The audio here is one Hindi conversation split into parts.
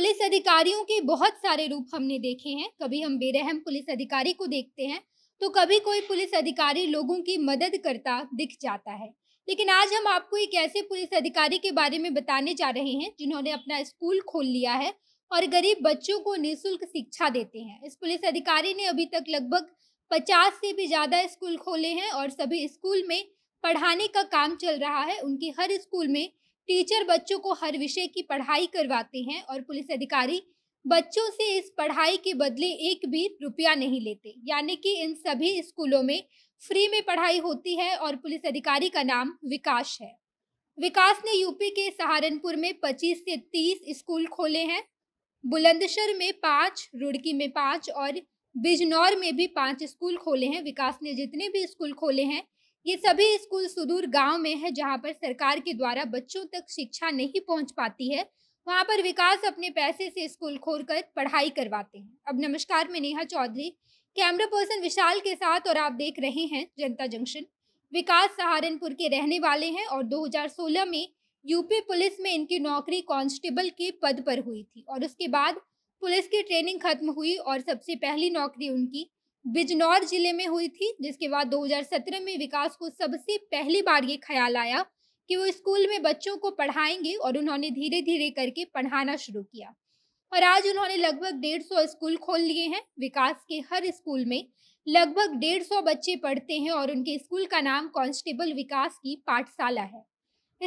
पुलिस अधिकारियों के बहुत सारे रूप हमने देखे हैं कभी हम बेरहम पुलिस अधिकारी को देखते हैं तो कभी कोई पुलिस अधिकारी लोगों की मदद करता दिख जाता है लेकिन आज हम आपको एक ऐसे पुलिस अधिकारी के बारे में बताने जा रहे हैं जिन्होंने अपना स्कूल खोल लिया है और गरीब बच्चों को निःशुल्क शिक्षा देते हैं इस पुलिस अधिकारी ने अभी तक लगभग पचास से भी ज़्यादा स्कूल खोले हैं और सभी स्कूल में पढ़ाने का काम चल रहा है उनकी हर स्कूल में टीचर बच्चों को हर विषय की पढ़ाई करवाते हैं और पुलिस अधिकारी बच्चों से इस पढ़ाई के बदले एक भी रुपया नहीं लेते यानी कि इन सभी स्कूलों में फ्री में पढ़ाई होती है और पुलिस अधिकारी का नाम विकास है विकास ने यूपी के सहारनपुर में 25 से 30 स्कूल खोले हैं बुलंदशर में पाँच रुड़की में पाँच और बिजनौर में भी पाँच स्कूल खोले हैं विकास ने जितने भी स्कूल खोले हैं ये सभी स्कूल सुदूर गांव में है जहां पर सरकार के द्वारा बच्चों तक शिक्षा नहीं पहुंच पाती है वहां पर विकास अपने पैसे से स्कूल खोल कर पढ़ाई करवाते हैं अब नमस्कार में नेहा चौधरी कैमरा पर्सन विशाल के साथ और आप देख रहे हैं जनता जंक्शन विकास सहारनपुर के रहने वाले हैं और 2016 में यूपी पुलिस में इनकी नौकरी कांस्टेबल के पद पर हुई थी और उसके बाद पुलिस की ट्रेनिंग खत्म हुई और सबसे पहली नौकरी उनकी बिजनौर जिले में हुई थी जिसके बाद 2017 में विकास को सबसे पहली बार ये ख्याल आया कि वो स्कूल में बच्चों को पढ़ाएंगे और उन्होंने धीरे धीरे करके पढ़ाना शुरू किया और आज उन्होंने लगभग डेढ़ सौ स्कूल खोल लिए हैं विकास के हर स्कूल में लगभग डेढ़ सौ बच्चे पढ़ते हैं और उनके स्कूल का नाम कांस्टेबल विकास की पाठशाला है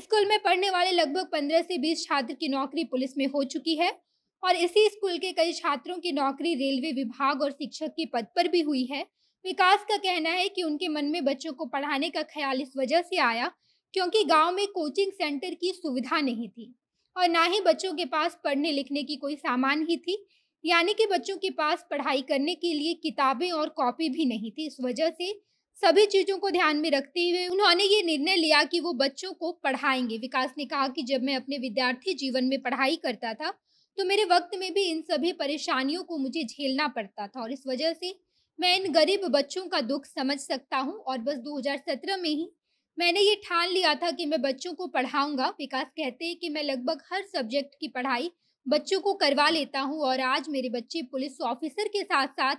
स्कूल में पढ़ने वाले लगभग पंद्रह से बीस छात्र की नौकरी पुलिस में हो चुकी है और इसी स्कूल के कई छात्रों की नौकरी रेलवे विभाग और शिक्षक के पद पर भी हुई है विकास का कहना है कि उनके मन में बच्चों को पढ़ाने का ख्याल इस वजह से आया क्योंकि गांव में कोचिंग सेंटर की सुविधा नहीं थी और ना ही बच्चों के पास पढ़ने लिखने की कोई सामान ही थी यानी कि बच्चों के पास पढ़ाई करने के लिए किताबें और कॉपी भी नहीं थी इस वजह से सभी चीज़ों को ध्यान में रखते हुए उन्होंने ये निर्णय लिया कि वो बच्चों को पढ़ाएंगे विकास ने कहा कि जब मैं अपने विद्यार्थी जीवन में पढ़ाई करता था तो मेरे वक्त में भी इन सभी परेशानियों को मुझे झेलना पड़ता था और इस वजह से मैं इन गरीब बच्चों का दुख समझ सकता हूँ और बस 2017 में ही मैंने ये ठान लिया था कि मैं बच्चों को पढ़ाऊंगा विकास कहते हैं कि मैं लगभग हर सब्जेक्ट की पढ़ाई बच्चों को करवा लेता हूँ और आज मेरे बच्चे पुलिस ऑफिसर के साथ साथ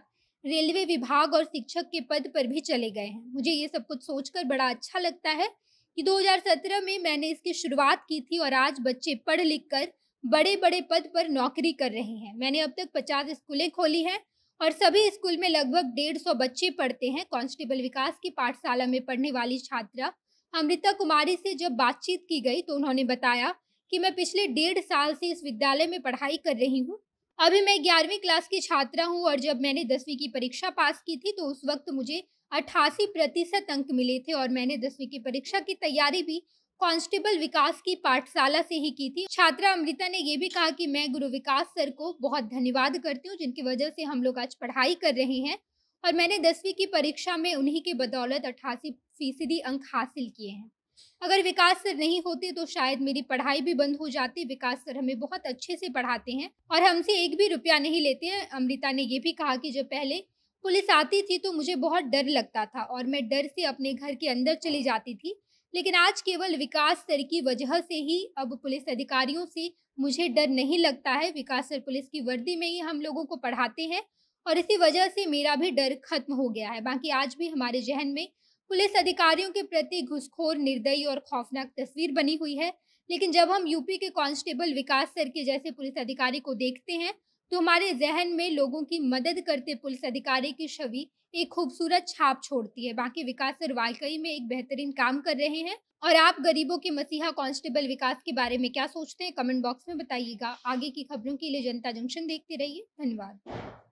रेलवे विभाग और शिक्षक के पद पर भी चले गए हैं मुझे ये सब कुछ सोचकर बड़ा अच्छा लगता है कि 2017 में मैंने इसकी शुरुआत की थी और आज बच्चे पढ़ लिख कर बड़े बड़े पद पर नौकरी कर रहे हैं मैंने अब तक पचास स्कूलें खोली हैं और सभी स्कूल में लगभग डेढ़ सौ बच्चे पढ़ते हैं कांस्टेबल विकास की पाठशाला में पढ़ने वाली छात्रा अमृता कुमारी से जब बातचीत की गई तो उन्होंने बताया कि मैं पिछले डेढ़ साल से इस विद्यालय में पढ़ाई कर रही हूँ अभी मैं ग्यारहवीं क्लास की छात्रा हूँ और जब मैंने दसवीं की परीक्षा पास की थी तो उस वक्त मुझे अट्ठासी प्रतिशत अंक मिले थे और मैंने दसवीं की परीक्षा की तैयारी भी कांस्टेबल विकास की पाठशाला से ही की थी छात्रा अमृता ने ये भी कहा कि मैं गुरु विकास सर को बहुत धन्यवाद करती हूँ जिनकी वजह से हम लोग आज पढ़ाई कर रहे हैं और मैंने दसवीं की परीक्षा में उन्हीं के बदौलत अट्ठासी फीसदी अंक हासिल किए हैं अगर विकास सर नहीं होते तो शायद मेरी पढ़ाई भी बंद हो जाती विकास सर हमें बहुत अच्छे से पढ़ाते हैं और हमसे एक भी रुपया नहीं लेते हैं अमृता ने ये भी कहा कि जब पहले पुलिस आती थी तो मुझे बहुत डर लगता था और मैं डर से अपने घर के अंदर चली जाती थी लेकिन आज केवल विकास सर की वजह से ही अब पुलिस अधिकारियों से मुझे डर नहीं लगता है विकास सर पुलिस की वर्दी में ही हम लोगों को पढ़ाते हैं और इसी वजह से मेरा भी डर खत्म हो गया है बाकी आज भी हमारे जहन में पुलिस अधिकारियों के प्रति घुसखोर निर्दयी और खौफनाक तस्वीर बनी हुई है लेकिन जब हम यूपी के कांस्टेबल विकास सर के जैसे पुलिस अधिकारी को देखते हैं तो हमारे जहन में लोगों की मदद करते पुलिस अधिकारी की छवि एक खूबसूरत छाप छोड़ती है बाकी विकास सर वाकई में एक बेहतरीन काम कर रहे हैं और आप गरीबों के मसीहा कांस्टेबल विकास के बारे में क्या सोचते हैं कमेंट बॉक्स में बताइएगा आगे की खबरों के लिए जनता जंक्शन देखते रहिए धन्यवाद